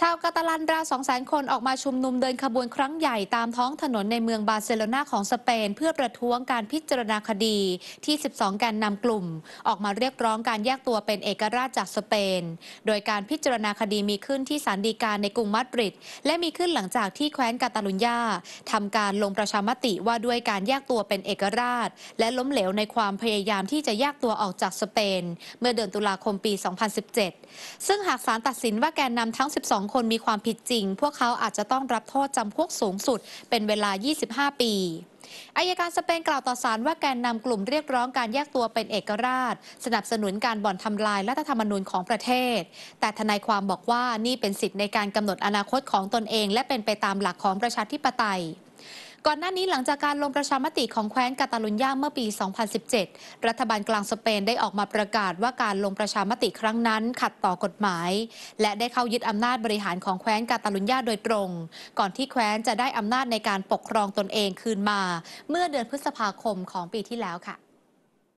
ชาวกาตาลันราว200,000คนออกมาชุมนุมเดินขบวนครั้งใหญ่ตามท้องถนนในเมืองบาร์เซโลนาของสเปน เพื่อประท้วงการพิจารณาคดีที่ 12แกนนำกลุ่ม ออกมาเรียกร้องการแยกตัวเป็นเอกราชจากสเปน โดยการพิจารณาคดีมีขึ้นที่ศาลฎีกาในกรุงมาดริดและมีขึ้นหลังจากที่แคว้นกาตาลุญญาทำการลงประชามติว่าด้วยการแยกตัวเป็นเอกราช และล้มเหลวในความพยายามที่จะแยกตัวออกจากสเปน เมื่อเดือนตุลาคมปี 2017 ซึ่งหากศาลตัดสินว่าแกนนำทั้ง 12คนมีความผิดจริง พวกเขาอาจจะต้องรับโทษจำคุกสูงสุด เป็นเวลา 25 ปีอายการสเปนกล่าวต่อสารว่าแกนนำกลุ่มเรียกร้องการแยกตัวเป็นเอกราช สนับสนุนการบ่อนทำลายรัฐธรรมนูญของประเทศ แต่ทนายความบอกว่านี่เป็นสิทธิ์ ในการกำหนดอนาคตของตนเอง และเป็นไปตามหลักของประชาธิปไตยก่อนหน้านี้หลังจากการลงประชามติของแคว้นกาตาลุญญาเมื่อปี 2017 รัฐบาลกลางสเปนได้ออกมาประกาศว่าการลงประชามติครั้งนั้นขัดต่อกฎหมาย และได้เข้ายึดอำนาจบริหารของแคว้นกาตาลุญญาโดยตรง ก่อนที่แคว้นจะได้อำนาจในการปกครองตนเองคืนมา เมื่อเดือนพฤษภาคมของปีที่แล้วค่ะ